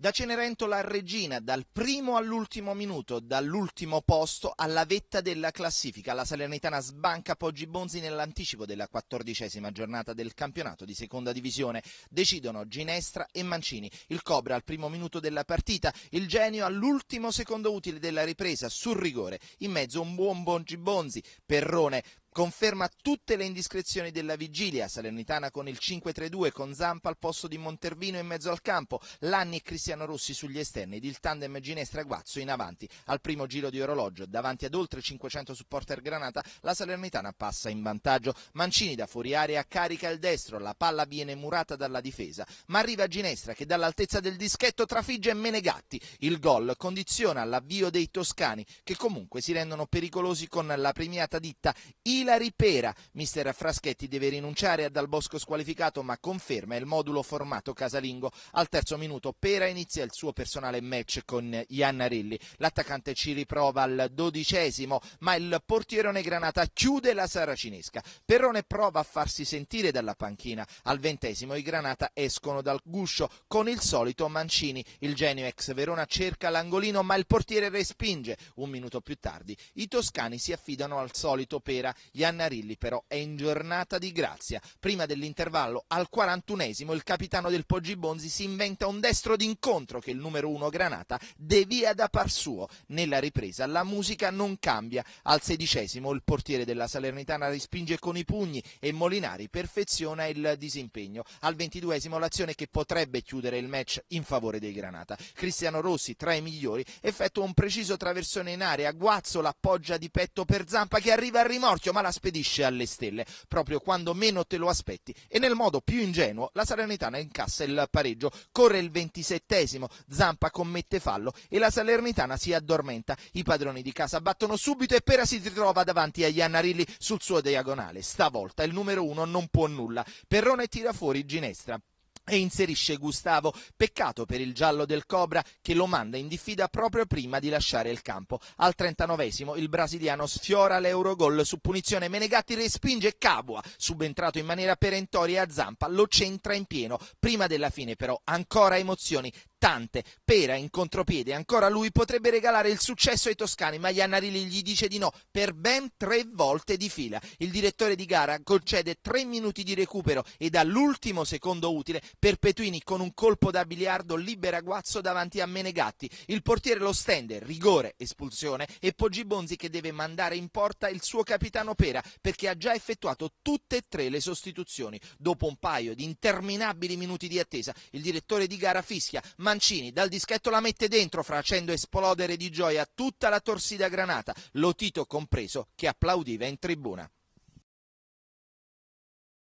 Da Cenerentola a Regina, dal primo all'ultimo minuto, dall'ultimo posto alla vetta della classifica, la Salernitana sbanca Poggi Bonzi nell'anticipo della quattordicesima giornata del campionato di seconda divisione. Decidono Ginestra e Mancini, il Cobra al primo minuto della partita, il Genio all'ultimo secondo utile della ripresa sul rigore, in mezzo un buon Poggi Bonzi, Perrone Conferma tutte le indiscrezioni della vigilia, Salernitana con il 5-3-2 con Zampa al posto di Montervino in mezzo al campo, Lanni e Cristiano Rossi sugli esterni ed il tandem Ginestra Guazzo in avanti. Al primo giro di orologio, davanti ad oltre 500 supporter Granata, la Salernitana passa in vantaggio. Mancini da fuori area carica il destro, la palla viene murata dalla difesa, ma arriva Ginestra che dall'altezza del dischetto trafigge Menegatti. Il gol condiziona l'avvio dei toscani che comunque si rendono pericolosi con la premiata ditta. I Ilari Pera. Mister Fraschetti deve rinunciare a Dal Bosco squalificato ma conferma il modulo formato casalingo. Al terzo minuto Pera inizia il suo personale match con Iannarelli. L'attaccante ci riprova al dodicesimo ma il portierone Granata chiude la saracinesca. Perrone prova a farsi sentire dalla panchina. Al ventesimo i Granata escono dal guscio con il solito Mancini. Il genio ex Verona cerca l'angolino ma il portiere respinge. Un minuto più tardi i toscani si affidano al solito Pera. Iannarilli però è in giornata di grazia. Prima dell'intervallo al 41esimo il capitano del Poggi Bonzi si inventa un destro d'incontro che il numero 1 Granata devia da par suo. Nella ripresa la musica non cambia. Al sedicesimo il portiere della Salernitana respinge con i pugni e Molinari perfeziona il disimpegno. Al ventiduesimo l'azione che potrebbe chiudere il match in favore dei Granata. Cristiano Rossi, tra i migliori, effettua un preciso traversone in area, guazzo l'appoggia di petto per Zampa che arriva al rimorchio ma la spedisce alle stelle, proprio quando meno te lo aspetti e nel modo più ingenuo la Salernitana incassa il pareggio, corre il ventisettesimo, Zampa commette fallo e la Salernitana si addormenta, i padroni di casa battono subito e Pera si ritrova davanti a Iannarilli sul suo diagonale, stavolta il numero uno non può nulla, Perrone tira fuori Ginestra, e inserisce Gustavo. Peccato per il giallo del Cobra che lo manda in diffida proprio prima di lasciare il campo. Al 39esimo il brasiliano sfiora l'Eurogol su punizione. Menegatti respinge Cabua, subentrato in maniera perentoria a Zampa, lo centra in pieno. Prima della fine però ancora emozioni tante. Pera in contropiede, ancora lui potrebbe regalare il successo ai toscani, ma Iannarilli gli dice di no per ben tre volte di fila. Il direttore di gara concede tre minuti di recupero e dall'ultimo secondo utile Perpetuini con un colpo da biliardo libera Guazzo davanti a Menegatti. Il portiere lo stende, rigore, espulsione e Poggi Bonzi che deve mandare in porta il suo capitano Pera perché ha già effettuato tutte e tre le sostituzioni. Dopo un paio di interminabili minuti di attesa, il direttore di gara fischia, ma Mancini dal dischetto la mette dentro facendo esplodere di gioia tutta la torsida granata, lo Tito compreso che applaudiva in tribuna.